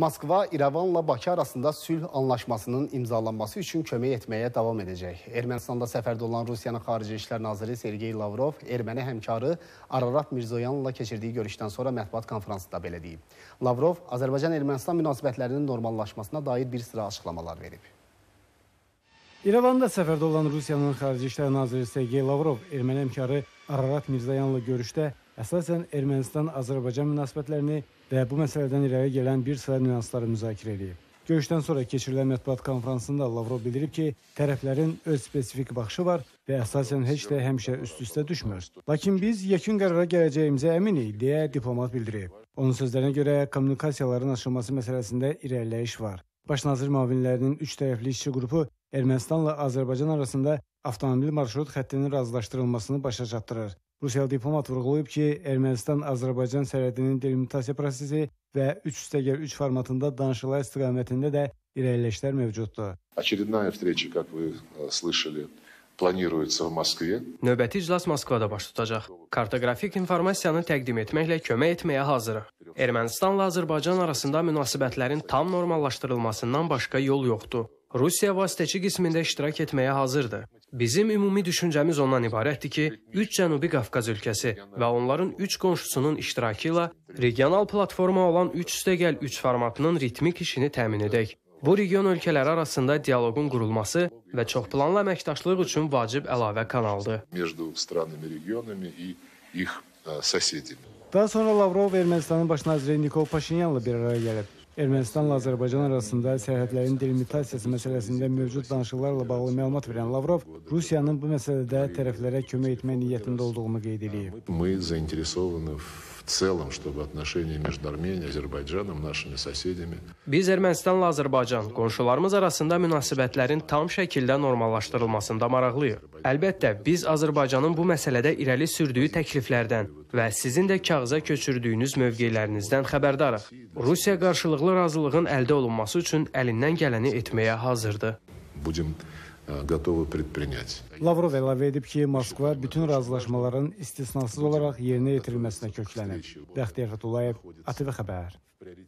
Moskva İrəvanla Bakı arasında sülh anlaşmasının imzalanması üçün kömək etməyə davam edəcək. Ermənistanda səfərdə olan Rusiyanın Xarici İşlər Naziri Sergey Lavrov erməni həmkarı Ararat Mirzoyanla keçirdiyi görüşdən sonra mətbuat konfransında belə deyib. Lavrov Azərbaycan-Ermənistan münasibətlərinin normallaşmasına dair bir sıra açıqlamalar verib. İrəvanda səfərdə olan Rusiyanın Xarici İşlər Naziri Sergey Lavrov erməni həmkarı Ararat Mirzoyanla görüşdə əsasən Ermənistan-Azərbaycan münasibətlərini və bu məsələdən irəli gələn bir sıra nüansları müzakirə edib. Görüşdən sonra keçirilən mətbuat konfransında Lavrov bildirib ki, tərəflərin öz spesifik baxışı var və əsasən heç də həmişə üst-üstə düşmür. Lakin biz yekun qərara gələcəyimizə əminik, deyə diplomat bildirib. Onun sözlərinə görə kommunikasiyaların açılması məsələsində irəliləyiş var. Baş nazir müavinlərinin üç tərəfli işçi qrupu Ermənistanla Azərbaycan arasında avtomobil marşrut xəttinin razılaşdırılmasını başa çatdırır. Rusiyalı diplomat vurğulayıb ki, Ermənistan-Azərbaycan sərhədinin delimitasiya prosesi və 3 üstəgəl 3 formatında danışıqlar istiqamətində də irəliləyişlər mövcuddur. Очередная встреча, как вы э, слышали, планируется в Москве. Növbəti iclas Moskvada baş tutacaq. Kartoqrafik informasiyanı təqdim etməklə kömək etməyə hazırıq. Ermənistanla Azərbaycan arasında münasibətlərin tam normallaşdırılmasından başqa yol yoxdur. Rusiya vasitəçi qismində iştirak etməyə hazırdır. Bizim ümumi düşüncəmiz ondan ibarətdir ki, 3 Cənubi Qafqaz ölkəsi və onların 3 qonşusunun iştirakı ilə regional platforma olan 3 üstəgəl 3 formatının ritmik işini təmin edək. Bu region ölkələri arasında dialoqun qurulması və çoxplanlı əməkdaşlıq üçün vacib əlavə kanaldır. Э, Daha sonra Lavrov Ermənistanın baş naziri Nikol Paşinyanla bir araya gəlib. Ermənistanla Azərbaycan arasında sərhədlərin delimitasiyası məsələsində mövcud danışıqlarla bağlı məlumat verən Lavrov Rusiyanın bu məsələdə tərəflərə kömək etmək niyyətində olduğunu qeyd edib. Мы заинтересованы в целом, чтобы отношения между Арменией, Азербайджаном, нашими соседями. Biz Ermənistanla Azərbaycan qonşularımız arasında münasibətlərin tam şəkildə normallaşdırılmasında maraqlıyıq. Əlbəttə, biz Azərbaycanın bu məsələdə irəli sürdüyü təkliflərdən və sizin də kağıza köçürdüyünüz mövqelərinizdən xəbərdarıq. Rusiya qarşılıqlı razılığın əldə olunması üçün əlindən gələni etməyə hazırdır. Будем э, готовы предпринять. Lavrov əlavə edib ki, Moskva bütün razılaşmaların istisnasız olaraq yerinə yetirilməsinə köklənib. Bəxtiyar Fətullayev, ATV xəbər.